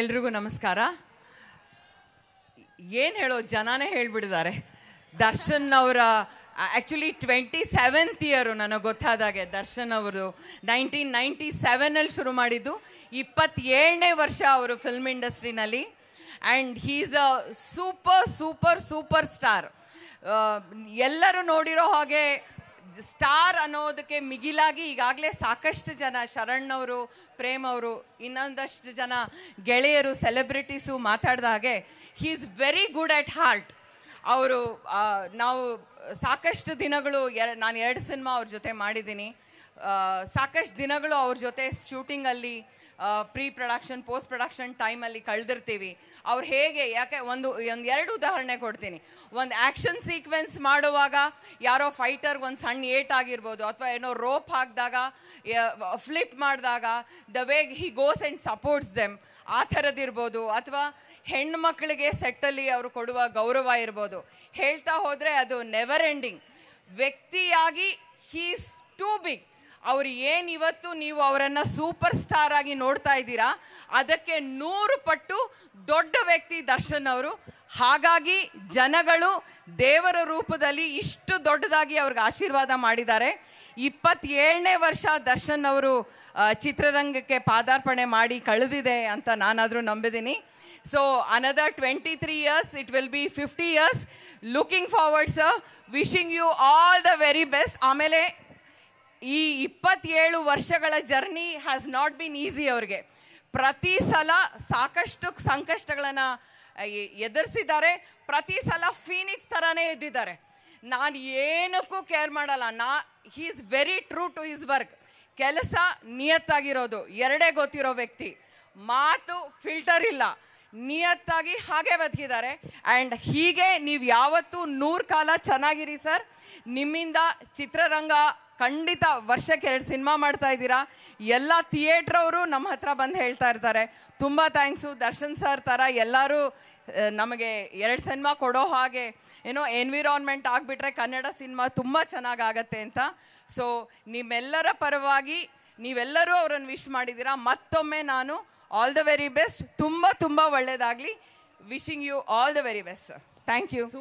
ಎಲ್ರಿಗೂ ನಮಸ್ಕಾರ ಏನು ಹೇಳೋ ಜನಾನೇ ಹೇಳ್ಬಿಡಿದ್ದಾರೆ ದರ್ಶನ್ ಅವರ ಆ್ಯಕ್ಚುಲಿ ಟ್ವೆಂಟಿ ಸೆವೆಂತ್ ಇಯರು ನನಗೆ ಗೊತ್ತಾದಾಗೆ ದರ್ಶನ್ ಅವರು ನೈನ್ಟೀನ್ ನೈಂಟಿ ಸೆವೆನಲ್ಲಿ ಶುರು ಮಾಡಿದ್ದು ಇಪ್ಪತ್ತೇಳನೇ ವರ್ಷ ಅವರು ಫಿಲ್ಮ್ ಇಂಡಸ್ಟ್ರಿನಲ್ಲಿ and he's a super super super star ಎಲ್ಲರೂ ನೋಡಿರೋ ಹಾಗೆ ಸ್ಟಾರ್ ಅನ್ನೋದಕ್ಕೆ ಮಿಗಿಲಾಗಿ ಈಗಾಗಲೇ ಸಾಕಷ್ಟು ಜನ ಶರಣ್ಣವರು ಪ್ರೇಮ್ ಅವರು ಇನ್ನೊಂದಷ್ಟು ಜನ ಗೆಳೆಯರು ಸೆಲೆಬ್ರಿಟೀಸು ಮಾತಾಡಿದ ಹಾಗೆ is very good at heart ಅವರು ನಾವು ಸಾಕಷ್ಟು ದಿನಗಳು ಎರ ನಾನು ಎರಡು ಸಿನಿಮಾ ಅವ್ರ ಜೊತೆ ಮಾಡಿದ್ದೀನಿ ಸಾಕಷ್ಟು ದಿನಗಳು ಅವ್ರ ಜೊತೆ ಶೂಟಿಂಗಲ್ಲಿ ಪ್ರೀ ಪ್ರೊಡಕ್ಷನ್ ಪೋಸ್ಟ್ ಪ್ರೊಡಕ್ಷನ್ ಟೈಮಲ್ಲಿ ಕಳೆದಿರ್ತೀವಿ ಅವ್ರು ಹೇಗೆ ಯಾಕೆ ಒಂದು ಒಂದು ಎರಡು ಉದಾಹರಣೆ ಕೊಡ್ತೀನಿ ಒಂದು ಆ್ಯಕ್ಷನ್ ಸೀಕ್ವೆನ್ಸ್ ಮಾಡುವಾಗ ಯಾರೋ ಫೈಟರ್ಗೆ ಒಂದು ಸಣ್ಣ ಏಟ್ ಆಗಿರ್ಬೋದು ಅಥವಾ ಏನೋ ರೋಪ್ ಹಾಕಿದಾಗ ಫ್ಲಿಪ್ ಮಾಡಿದಾಗ the way he goes and supports them ಆ ಥರದ್ದಿರ್ಬೋದು ಅಥವಾ ಹೆಣ್ಣು ಮಕ್ಕಳಿಗೆ ಸೆಟ್ಟಲ್ಲಿ ಅವರು ಕೊಡುವ ಗೌರವ ಇರ್ಬೋದು ಹೇಳ್ತಾ ಹೋದರೆ ಅದು ನೆವೆ never ending ವ್ಯಕ್ತಿಯಾಗಿ He's too big. ಅವ್ರು ಏನು ಇವತ್ತು ನೀವು ಅವರನ್ನು ಸೂಪರ್ ಸ್ಟಾರ್ ಆಗಿ ನೋಡ್ತಾ ಇದ್ದೀರಾ ಅದಕ್ಕೆ ನೂರು ಪಟ್ಟು ದೊಡ್ಡ ವ್ಯಕ್ತಿ ದರ್ಶನ್ ಅವರು ಹಾಗಾಗಿ ಜನಗಳು ದೇವರ ರೂಪದಲ್ಲಿ ಇಷ್ಟು ದೊಡ್ಡದಾಗಿ ಅವ್ರಿಗೆ ಆಶೀರ್ವಾದ ಮಾಡಿದ್ದಾರೆ ಇಪ್ಪತ್ತೇಳನೇ ವರ್ಷ ದರ್ಶನ್ ಅವರು ಚಿತ್ರರಂಗಕ್ಕೆ ಪಾದಾರ್ಪಣೆ ಮಾಡಿ ಕಳೆದಿದೆ ಅಂತ ನಾನಾದರೂ ನಂಬಿದ್ದೀನಿ so another twenty three years it will be fifty years looking forward sir wishing you all the very best ಆಮೇಲೆ ಈ ಇಪ್ಪತ್ತೇಳು ವರ್ಷಗಳ journey has not been easy ಅವ್ರಿಗೆ ಪ್ರತಿ ಸಲ ಸಾಕಷ್ಟು ಸಂಕಷ್ಟಗಳನ್ನು ಎದುರಿಸಿದ್ದಾರೆ ಪ್ರತಿ ಸಲ ಫೀನಿಕ್ಸ್ ಥರನೇ ಎದ್ದಿದ್ದಾರೆ ನಾನು ಏನಕ್ಕೂ ಕೇರ್ ಮಾಡಲ್ಲ ನಾ he is very true to his work ಕೆಲಸ ನಿಯತ್ತಾಗಿರೋದು ಎರಡೇ ಗೊತ್ತಿರೋ ವ್ಯಕ್ತಿ ಮಾತು ಫಿಲ್ಟರ್ ಇಲ್ಲ ನಿಯತ್ತಾಗಿ ಹಾಗೆ ಬದುಕಿದ್ದಾರೆ ಆ್ಯಂಡ್ ಹೀಗೆ ನೀವು ಯಾವತ್ತೂ ನೂರು ಕಾಲ ಚೆನ್ನಾಗಿರಿ ಸರ್ ನಿಮ್ಮಿಂದ ಚಿತ್ರರಂಗ ಖಂಡಿತ ವರ್ಷಕ್ಕೆ ಎರಡು ಸಿನಿಮಾ ಮಾಡ್ತಾ ಇದ್ದೀರಾ ಎಲ್ಲ ಥಿಯೇಟ್ರ್ ಅವರು ನಮ್ಮ ಹತ್ರ ಬಂದು ಹೇಳ್ತಾ ಇರ್ತಾರೆ ತುಂಬ ಥ್ಯಾಂಕ್ಸು ದರ್ಶನ್ ಸರ್ ಥರ ಎಲ್ಲರೂ ನಮಗೆ ಎರಡು ಸಿನಿಮಾ ಕೊಡೋ ಹಾಗೆ ಏನೋ ಎನ್ವಿರಾನ್ಮೆಂಟ್ ಆಗಿಬಿಟ್ರೆ ಕನ್ನಡ ಸಿನಿಮಾ ತುಂಬ ಚೆನ್ನಾಗಾಗತ್ತೆ ಅಂತ ಸೊ ನಿಮ್ಮೆಲ್ಲರ ಪರವಾಗಿ ನೀವೆಲ್ಲರೂ ಅವರನ್ನು ವಿಶ್ ಮಾಡಿದ್ದೀರಾ ಮತ್ತೊಮ್ಮೆ ನಾನು ಆಲ್ ದ ವೆರಿ ಬೆಸ್ಟ್ ತುಂಬ ತುಂಬ ಒಳ್ಳೆಯದಾಗಲಿ wishing you all the very best sir thank you